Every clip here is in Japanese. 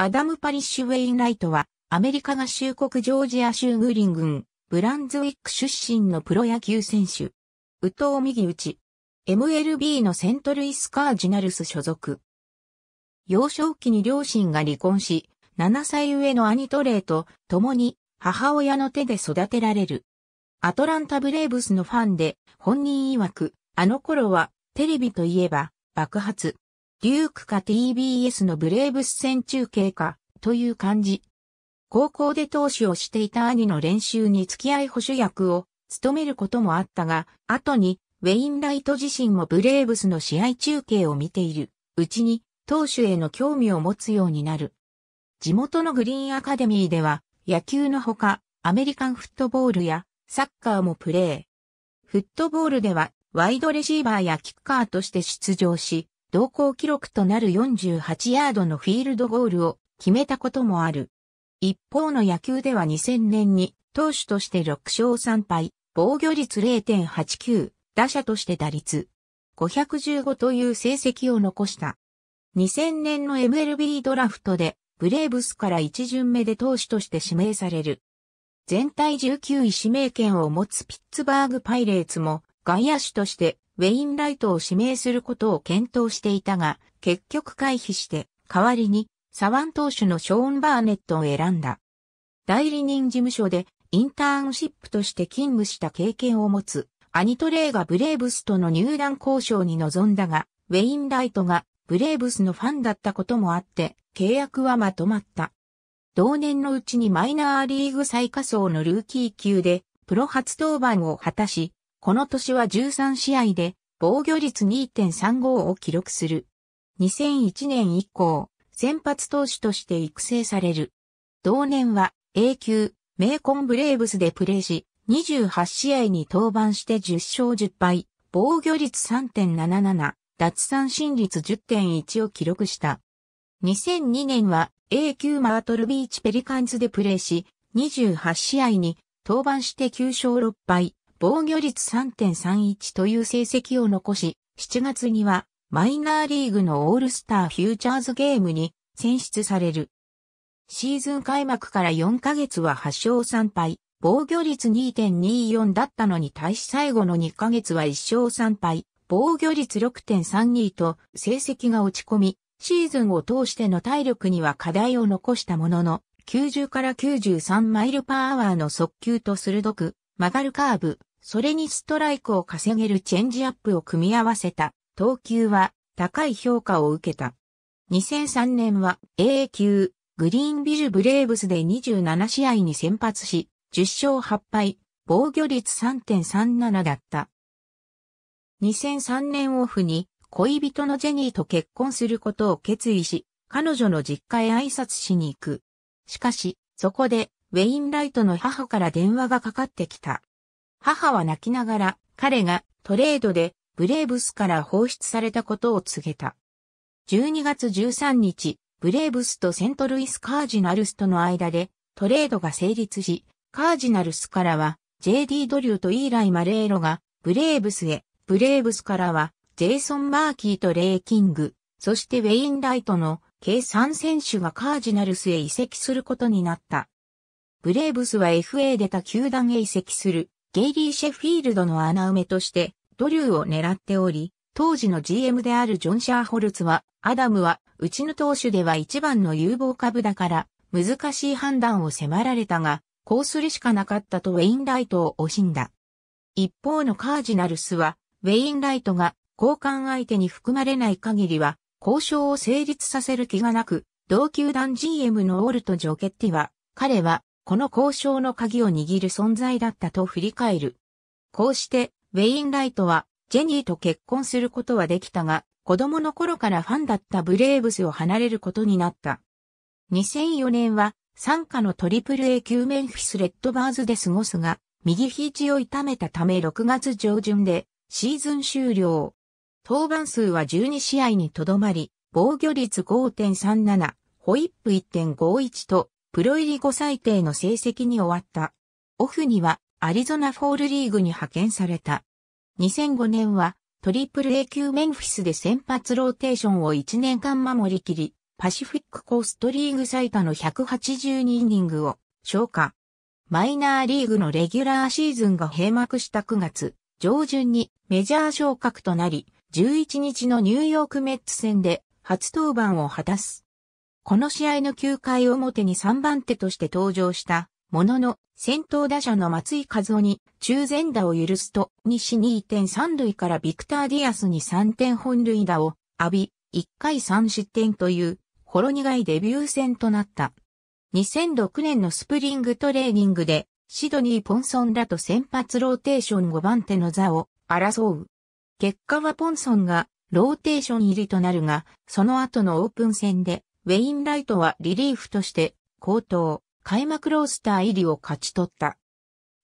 アダム・パリッシュ・ウェインライトは、アメリカ合衆国ジョージア州グーリン郡、ブランズウィック出身のプロ野球選手。宇藤右打ち。MLB のセントルイス・カージナルス所属。幼少期に両親が離婚し、7歳上の兄トレイと共に母親の手で育てられる。アトランタ・ブレーブスのファンで、本人曰く、あの頃はテレビといえば爆発。リュークか TBS のブレーブス戦中継か、という感じ。高校で投手をしていた兄の練習に付き合い保守役を務めることもあったが、後にウェインライト自身もブレーブスの試合中継を見ているうちに投手への興味を持つようになる。地元のグリーンアカデミーでは野球のほかアメリカンフットボールやサッカーもプレー。フットボールではワイドレシーバーやキッカーとして出場し、同校記録となる48ヤードのフィールドゴールを決めたこともある。一方の野球では2000年に投手として6勝3敗、防御率0.89、打者として打率515という成績を残した。2000年の MLB ドラフトでブレーブスから一巡目で投手として指名される。全体19位指名権を持つピッツバーグパイレーツも外野手としてウェインライトを指名することを検討していたが、結局回避して、代わりに、サワン投手のショーン・バーネットを選んだ。代理人事務所でインターンシップとして勤務した経験を持つ、アニトレイがブレーブスとの入団交渉に臨んだが、ウェインライトがブレーブスのファンだったこともあって、契約はまとまった。同年のうちにマイナーリーグ最下層のルーキー級で、プロ初登板を果たし、この年は13試合で防御率2.35を記録する。2001年以降、先発投手として育成される。同年は A 級、イコンブレーブスでプレーし、28試合に登板して10勝10敗、防御率3.77、奪三振率10.1を記録した。2002年は A 級マートルビーチペリカンズでプレーし、28試合に登板して9勝6敗、防御率3.31という成績を残し、7月にはマイナーリーグのオールスターフューチャーズゲームに選出される。シーズン開幕から4ヶ月は8勝3敗、防御率2.24だったのに対し最後の2ヶ月は1勝3敗、防御率6.32と成績が落ち込み、シーズンを通しての体力には課題を残したものの、90から93マイルパーアワーの速球と鋭く曲がるカーブ、それにストライクを稼げるチェンジアップを組み合わせた投球は高い評価を受けた。2003年は a 級グリーンビルブレーブスで27試合に先発し、10勝8敗、防御率3.37だった。2003年オフに恋人のジェニーと結婚することを決意し、彼女の実家へ挨拶しに行く。しかし、そこで、ウェインライトの母から電話がかかってきた。母は泣きながら彼がトレードでブレーブスから放出されたことを告げた。12月13日、ブレーブスとセントルイスカージナルスとの間でトレードが成立し、カージナルスからは JD ドリューとイーライ・マレーロがブレーブスへ、ブレーブスからはジェイソン・マーキーとレイ・キング、そしてウェインライトの計3選手がカージナルスへ移籍することになった。ブレーブスは FA 出た球団へ移籍するゲイリー・シェフィールドの穴埋めとして、ドリューを狙っており、当時の GM であるジョン・シャーホルツは、アダムは、うちの投手では一番の有望株だから、難しい判断を迫られたが、こうするしかなかったとウェインライトを惜しんだ。一方のカージナルスは、ウェインライトが交換相手に含まれない限りは、交渉を成立させる気がなく、同球団 GM のオルト・ジョケッティは、彼はこの交渉の鍵を握る存在だったと振り返る。こうして、ウェインライトは、ジェニーと結婚することはできたが、子供の頃からファンだったブレーブスを離れることになった。2004年は、参加のトリプル A 級メンフィス・レッドバーズで過ごすが、右肘を痛めたため6月上旬でシーズン終了。登板数は12試合にとどまり、防御率5.37、ホイップ1.51とプロ入り後最低の成績に終わった。オフにはアリゾナフォールリーグに派遣された。2005年はトリプル A 級メンフィスで先発ローテーションを1年間守りきり、パシフィックコーストリーグ最多の182イニングを消化。マイナーリーグのレギュラーシーズンが閉幕した9月上旬にメジャー昇格となり、11日のニューヨークメッツ戦で初登板を果たす。この試合の9回表に3番手として登場した、ものの、先頭打者の松井和夫に中前打を許すと、西2.3塁からビクター・ディアスに3点本塁打を浴び、1回3失点という、ほろ苦いデビュー戦となった。2006年のスプリングトレーニングで、シドニー・ポンソンらと先発ローテーション5番手の座を争う。結果はポンソンがローテーション入りとなるが、その後のオープン戦でウェインライトはリリーフとして、高騰、開幕ロースター入りを勝ち取った。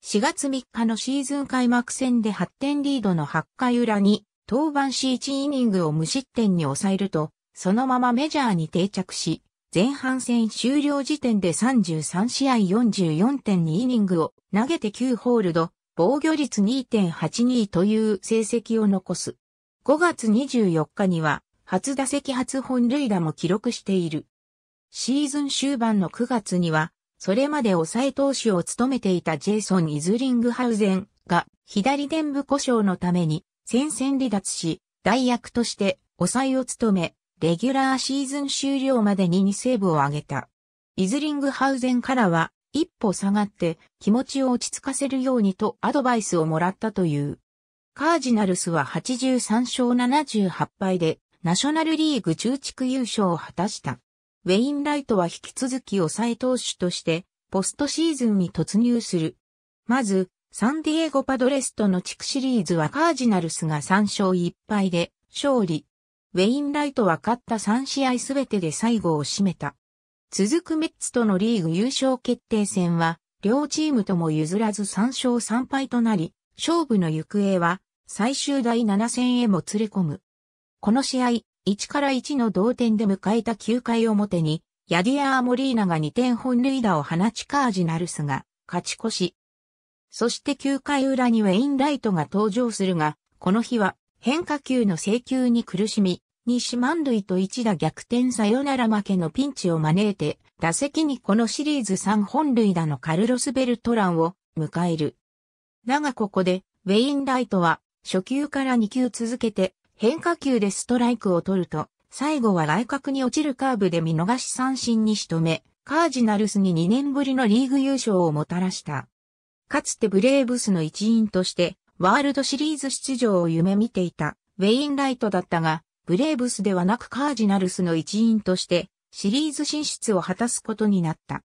4月3日のシーズン開幕戦で8点リードの8回裏に、登板し1イニングを無失点に抑えると、そのままメジャーに定着し、前半戦終了時点で33試合44.2イニングを投げて9ホールド、防御率2.82という成績を残す。5月24日には初打席初本塁打も記録している。シーズン終盤の9月には、それまで抑え投手を務めていたジェイソン・イズリングハウゼンが左伝部故障のために戦線離脱し、代役として抑えを務め、レギュラーシーズン終了までに2セーブを挙げた。イズリングハウゼンからは、一歩下がって気持ちを落ち着かせるようにとアドバイスをもらったという。カージナルスは83勝78敗でナショナルリーグ中地区優勝を果たした。ウェインライトは引き続き抑え投手として、ポストシーズンに突入する。まず、サンディエゴパドレスとの地区シリーズはカージナルスが3勝1敗で勝利。ウェインライトは勝った3試合すべてで最後を占めた。続くメッツとのリーグ優勝決定戦は、両チームとも譲らず3勝3敗となり、勝負の行方は最終第7戦へも連れ込む。この試合、1から1の同点で迎えた9回表に、ヤディアー・モリーナが2点本塁打を放ちカージナルスが勝ち越し。そして9回裏にウェインライトが登場するが、この日は変化球の制球に苦しみ、西満塁と一打逆転さよなら負けのピンチを招いて、打席にこのシリーズ3本塁打のカルロス・ベルトランを迎える。だがここで、ウェインライトは初球から2球続けて変化球でストライクを取ると、最後は外角に落ちるカーブで見逃し三振に仕留め、カージナルスに2年ぶりのリーグ優勝をもたらした。かつてブレーブスの一員として、ワールドシリーズ出場を夢見ていた、ウェインライトだったが、ブレーブスではなくカージナルスの一員として、シリーズ進出を果たすことになった。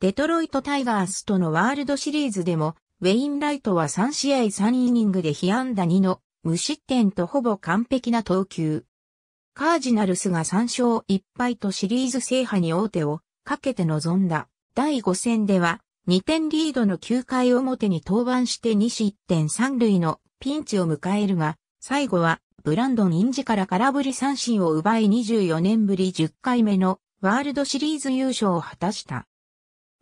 デトロイトタイガースとのワールドシリーズでも、ウェインライトは3試合3イニングで被安打2の無失点とほぼ完璧な投球。カージナルスが3勝1敗とシリーズ制覇に王手をかけて臨んだ第5戦では2点リードの9回表に登板して2失点3塁のピンチを迎えるが、最後はブランドン・インジから空振り三振を奪い24年ぶり10回目のワールドシリーズ優勝を果たした。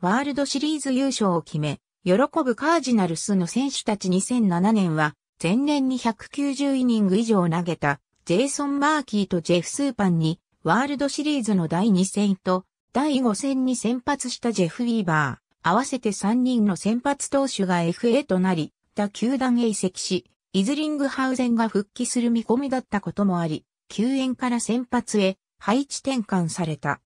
ワールドシリーズ優勝を決め、喜ぶカージナルスの選手たち2007年は前年に190イニング以上投げたジェイソン・マーキーとジェフ・スーパンにワールドシリーズの第2戦と第5戦に先発したジェフ・ウィーバー、合わせて3人の先発投手が FA となり、他球団へ移籍し、イズリングハウゼンが復帰する見込みだったこともあり、救援から先発へ配置転換された。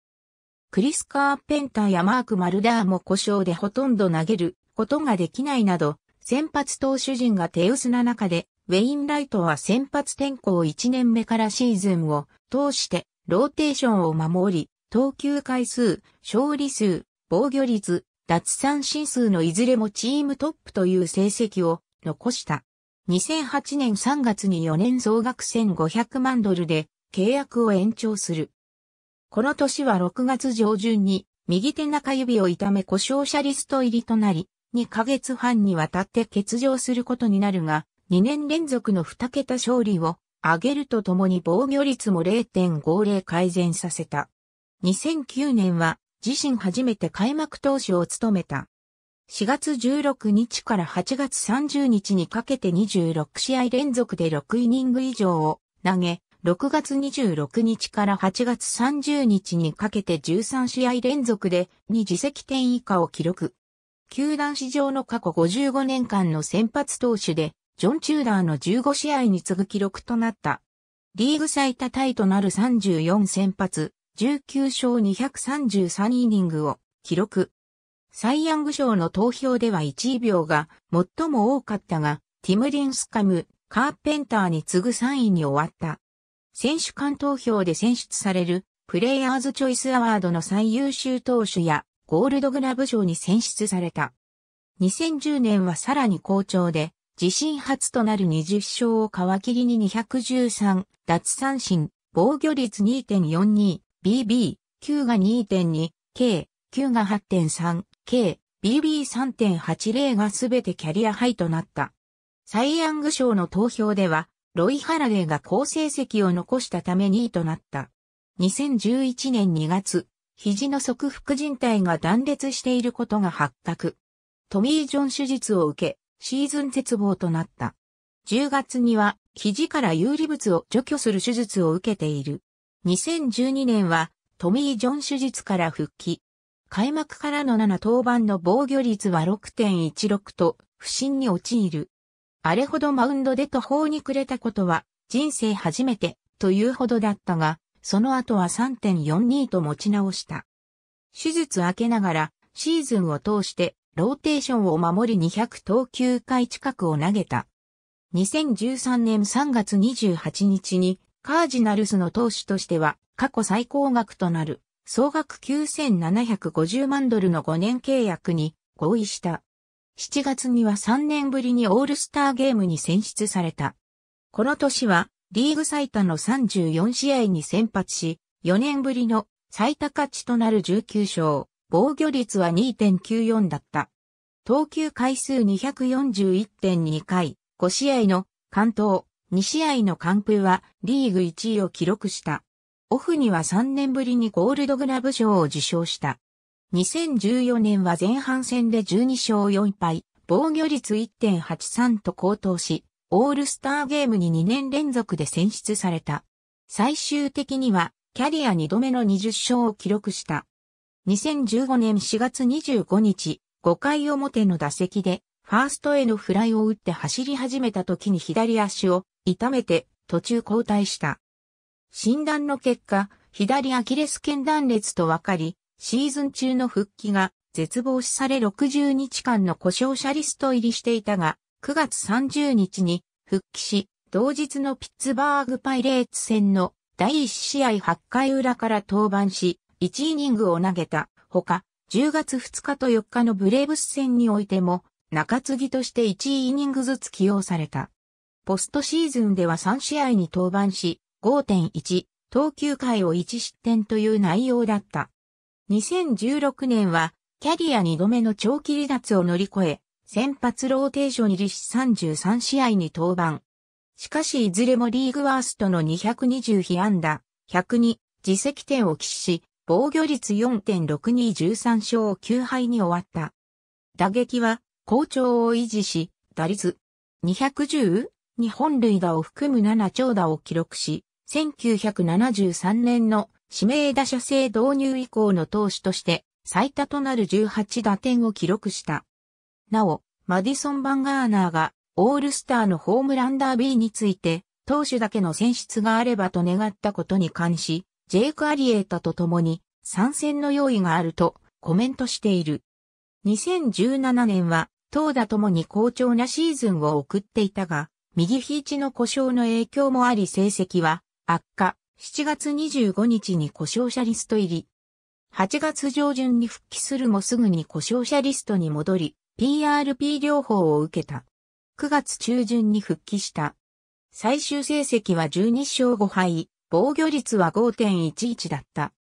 クリス・カーペンターやマーク・マルダーも故障でほとんど投げることができないなど、先発投手陣が手薄な中で、ウェインライトは先発転向1年目からシーズンを通してローテーションを守り、投球回数、勝利数、防御率、脱三振数のいずれもチームトップという成績を残した。2008年3月に4年総額1500万ドルで契約を延長する。この年は6月上旬に右手中指を痛め故障者リスト入りとなり、2ヶ月半にわたって欠場することになるが、2年連続の2桁勝利を上げるとともに防御率も0.50改善させた。2009年は自身初めて開幕投手を務めた。4月16日から8月30日にかけて26試合連続で6イニング以上を投げ、6月26日から8月30日にかけて13試合連続で2自責点以下を記録。球団史上の過去55年間の先発投手で、ジョン・チューダーの15試合に次ぐ記録となった。リーグ最多タイとなる34先発、19勝233イニングを記録。サイ・ヤング賞の投票では1秒が最も多かったが、ティム・リンスカム、カーペンターに次ぐ3位に終わった。選手間投票で選出されるプレイヤーズ・チョイス・アワードの最優秀投手やゴールドグラブ賞に選出された。2010年はさらに好調で、自身初となる20勝を皮切りに213、奪三振、防御率2.42、BB、9が2.2、K、9が8.3、K、BB3.80 がすべてキャリアハイとなった。サイ・ヤング賞の投票では、ロイ・ハラデーが好成績を残したため2位となった。2011年2月、肘の側副靭帯が断裂していることが発覚。トミー・ジョン手術を受け、シーズン絶望となった。10月には、肘から有利物を除去する手術を受けている。2012年は、トミー・ジョン手術から復帰。開幕からの7登板の防御率は6.16と、不振に陥る。あれほどマウンドで途方に暮れたことは、人生初めて、というほどだったが、その後は3.42と持ち直した。手術明けながら、シーズンを通して、ローテーションを守り200投球回近くを投げた。2013年3月28日に、カージナルスの投手としては、過去最高額となる、総額9750万ドルの5年契約に合意した。7月には3年ぶりにオールスターゲームに選出された。この年はリーグ最多の34試合に先発し、4年ぶりの最多勝ちとなる19勝、防御率は2.94だった。投球回数241.2回、5試合の関東、2試合の完封はリーグ1位を記録した。オフには3年ぶりにゴールドグラブ賞を受賞した。2014年は前半戦で12勝4敗、防御率1.83と高騰し、オールスターゲームに2年連続で選出された。最終的には、キャリア2度目の20勝を記録した。2015年4月25日、5回表の打席で、ファーストへのフライを打って走り始めた時に左足を痛めて途中交代した。診断の結果、左アキレス腱断裂と分かり、シーズン中の復帰が絶望視され60日間の故障者リスト入りしていたが、9月30日に復帰し、同日のピッツバーグパイレーツ戦の第1試合8回裏から登板し、1イニングを投げたほか、10月2日と4日のブレーブス戦においても、中継ぎとして1イニングずつ起用された。ポストシーズンでは3試合に登板し、5.1、投球回を1失点という内容だった。2016年は、キャリア2度目の長期離脱を乗り越え、先発ローテーション入りし33試合に登板。しかしいずれもリーグワーストの220被安打、102、自責点を喫し、防御率4.6213勝9敗に終わった。打撃は、好調を維持し、打率210、日本塁打を含む7長打を記録し、1973年の指名打者制導入以降の投手として最多となる18打点を記録した。なお、マディソン・バンガーナーがオールスターのホームランダービーについて、投手だけの選出があればと願ったことに関し、ジェイク・アリエータと共に参戦の用意があるとコメントしている。2017年は投打ともに好調なシーズンを送っていたが、右肘の故障の影響もあり成績は悪化。7月25日に故障者リスト入り。8月上旬に復帰するもすぐに故障者リストに戻り、PRP 療法を受けた。9月中旬に復帰した。最終成績は12勝5敗、防御率は5.11だった。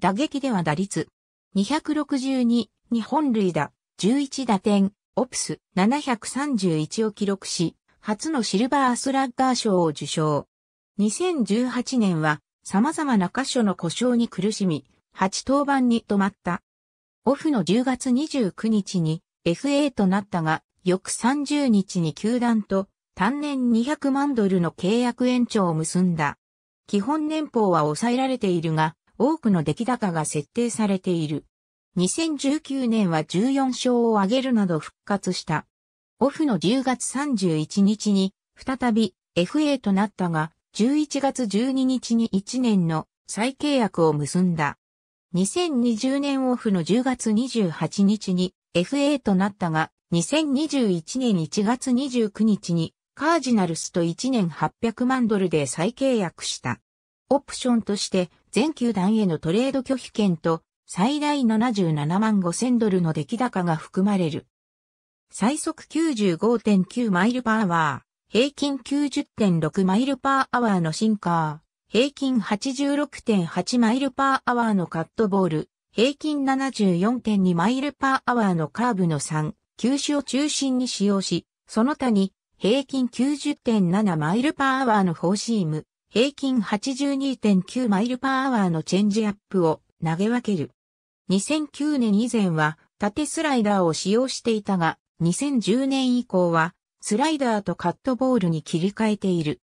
打撃では打率262、日本塁打、11打点、オプス731を記録し、初のシルバースラッガー賞を受賞。2018年は様々な箇所の故障に苦しみ、8登板に止まった。オフの10月29日に FA となったが、翌30日に球団と単年200万ドルの契約延長を結んだ。基本年俸は抑えられているが、多くの出来高が設定されている。2019年は14勝を挙げるなど復活した。オフの10月31日に再び FA となったが、11月12日に1年の再契約を結んだ。2020年オフの10月28日に FA となったが、2021年1月29日にカージナルスと1年800万ドルで再契約した。オプションとして全球団へのトレード拒否権と最大77万5000ドルの出来高が含まれる。最速95.9マイルパワー、平均90.6マイルパーアワーのシンカー、平均86.8マイルパーアワーのカットボール、平均74.2マイルパーアワーのカーブの3、球種を中心に使用し、その他に平均90.7マイルパーアワーのフォーシーム、平均82.9マイルパーアワーのチェンジアップを投げ分ける。2009年以前は縦スライダーを使用していたが、2010年以降はスライダーとカットボールに切り替えている。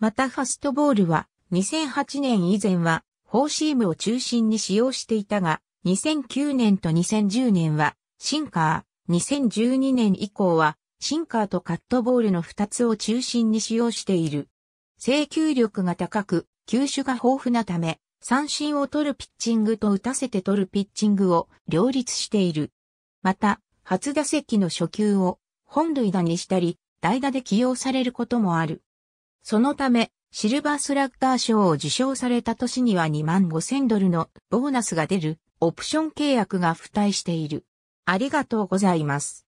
またファストボールは2008年以前はフォーシームを中心に使用していたが、2009年と2010年は、シンカー、2012年以降は、シンカーとカットボールの2つを中心に使用している。制球力が高く、球種が豊富なため、三振を取るピッチングと打たせて取るピッチングを両立している。また、初打席の初球を本塁打にしたり、代打で起用されることもある。そのため、シルバースラッガー賞を受賞された年には2万5千ドルのボーナスが出るオプション契約が付帯している。ありがとうございます。